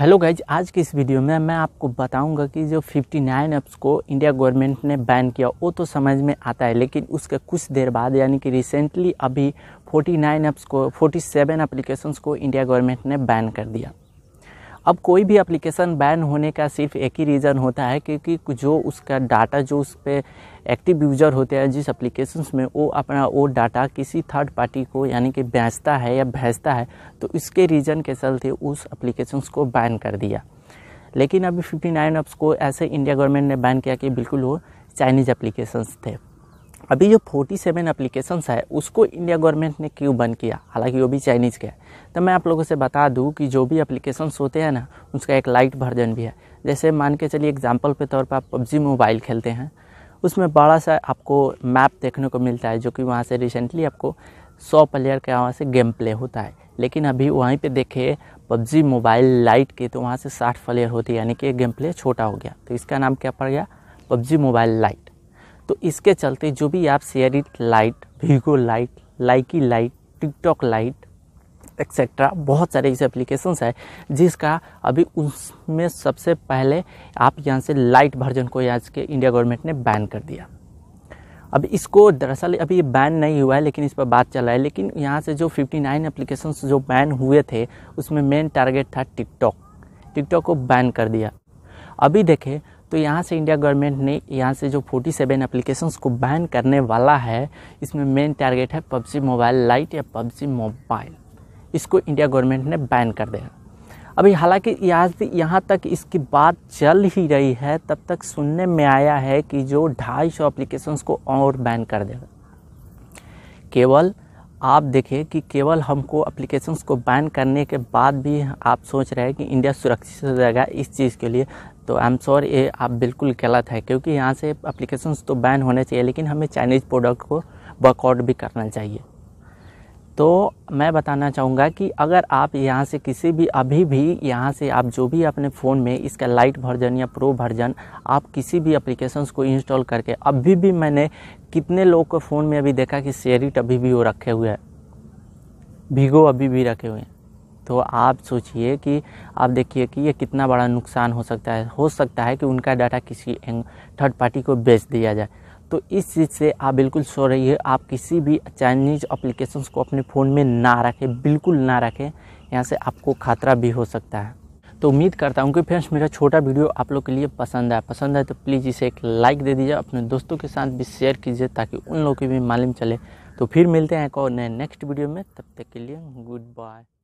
hello guys आज के इस वीडियो में मैं आपको बताऊंगा कि जो 59 ऐप्स को इंडिया गवर्नमेंट ने बैन किया वो तो समझ में आता है लेकिन उसके कुछ देर बाद यानी कि रिसेंटली अभी 49 ऐप्स को 47 सेवन को इंडिया गवर्नमेंट ने बैन कर दिया अब कोई भी एप्लीकेशन बैन होने का सिर्फ एक ही रीज़न होता है क्योंकि जो उसका डाटा जो उस पर एक्टिव यूजर होते हैं जिस एप्लीकेशन में वो अपना वो डाटा किसी थर्ड पार्टी को यानी कि बेचता है या भेजता है तो इसके रीज़न के चलते उस एप्लीकेशन को बैन कर दिया लेकिन अभी 59 नाइन को ऐसे इंडिया गवर्नमेंट ने बैन किया कि बिल्कुल वो चाइनीज़ एप्लीकेशंस थे अभी जो 47 सेवन एप्लीकेशन है उसको इंडिया गवर्नमेंट ने क्यों बंद किया हालांकि वो भी चाइनीज़ के है तो मैं आप लोगों से बता दूं कि जो भी एप्लीकेशन होते हैं ना उसका एक लाइट वर्जन भी है जैसे मान के चलिए एग्जाम्पल के तौर पर आप पबजी मोबाइल खेलते हैं उसमें बड़ा सा आपको मैप देखने को मिलता है जो कि वहाँ से रिसेंटली आपको सौ प्लेयर के वहाँ से गेम प्ले होता है लेकिन अभी वहीं पे देखे पबजी मोबाइल लाइट के तो वहाँ से साठ प्लेयर होती है यानी कि गेम प्ले छोटा हो गया तो इसका नाम क्या पड़ गया पबजी मोबाइल लाइट तो इसके चलते जो भी आप SHAREit Lite Vigo Lite Likee Lite TikTok Lite etcetera बहुत सारे ऐसे एप्लीकेशंस है जिसका अभी उसमें सबसे पहले आप यहाँ से लाइट वर्जन को आज के इंडिया गवर्नमेंट ने बैन कर दिया अब इसको दरअसल अभी ये बैन नहीं हुआ है लेकिन इस पर बात चल रहा है लेकिन यहाँ से जो 59 नाइन एप्लीकेशन जो बैन हुए थे उसमें मेन टारगेट था टिकटॉक टिकटॉक को बैन कर दिया अभी देखें तो यहाँ से इंडिया गवर्नमेंट ने यहाँ से जो 47 सेवन एप्लीकेशंस को बैन करने वाला है इसमें मेन टारगेट है पबजी मोबाइल लाइट या पबजी मोबाइल इसको इंडिया गवर्नमेंट ने बैन कर दिया अभी हालांकि यहाँ यहाँ तक इसकी बात चल ही रही है तब तक सुनने में आया है कि जो ढाई सौ को और बैन कर देगा केवल आप देखें कि केवल हमको अप्लीकेशंस को बैन करने के बाद भी आप सोच रहे हैं कि इंडिया सुरक्षित हो जाएगा इस चीज़ के लिए तो आई एम श्योर ये आप बिल्कुल गलत है क्योंकि यहाँ से अप्लीकेशंस तो बैन होने चाहिए लेकिन हमें चाइनीज़ प्रोडक्ट को वर्कआउट भी करना चाहिए तो मैं बताना चाहूँगा कि अगर आप यहाँ से किसी भी अभी भी यहाँ से आप जो भी अपने फ़ोन में इसका लाइट वर्जन या प्रो वर्जन आप किसी भी अप्लीकेशन को इंस्टॉल करके अभी भी मैंने कितने लोग को फ़ोन में अभी देखा कि शेरिट अभी भी वो रखे हुए हैं भिगो अभी भी रखे हुए हैं तो आप सोचिए कि आप देखिए कि ये कितना बड़ा नुकसान हो सकता है हो सकता है कि उनका डाटा किसी थर्ड पार्टी को बेच दिया जाए तो इस चीज़ से आप बिल्कुल सो रही है आप किसी भी चाइनीज अप्लीकेशन को अपने फ़ोन में ना रखें बिल्कुल ना रखें यहाँ से आपको खतरा भी हो सकता है तो उम्मीद करता हूँ कि फ्रेंड्स मेरा छोटा वीडियो आप लोग के लिए पसंद आया पसंद है तो प्लीज़ इसे एक लाइक दे दीजिए अपने दोस्तों के साथ भी शेयर कीजिए ताकि उन लोगों की भी मालूम चले तो फिर मिलते हैं एक और नए नेक्स्ट वीडियो में तब तक के लिए गुड बाय